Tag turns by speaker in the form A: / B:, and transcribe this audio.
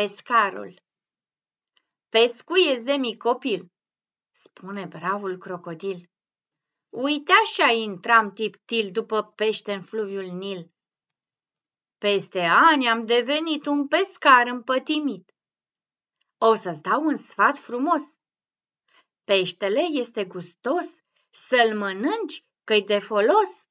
A: Pescarul Pescuieți de mic copil, spune bravul crocodil. Uite așa intram tiptil după pește în fluviul Nil. Peste ani am devenit un pescar împătimit. O să-ți dau un sfat frumos. Peștele este gustos, să-l mănânci că-i de folos.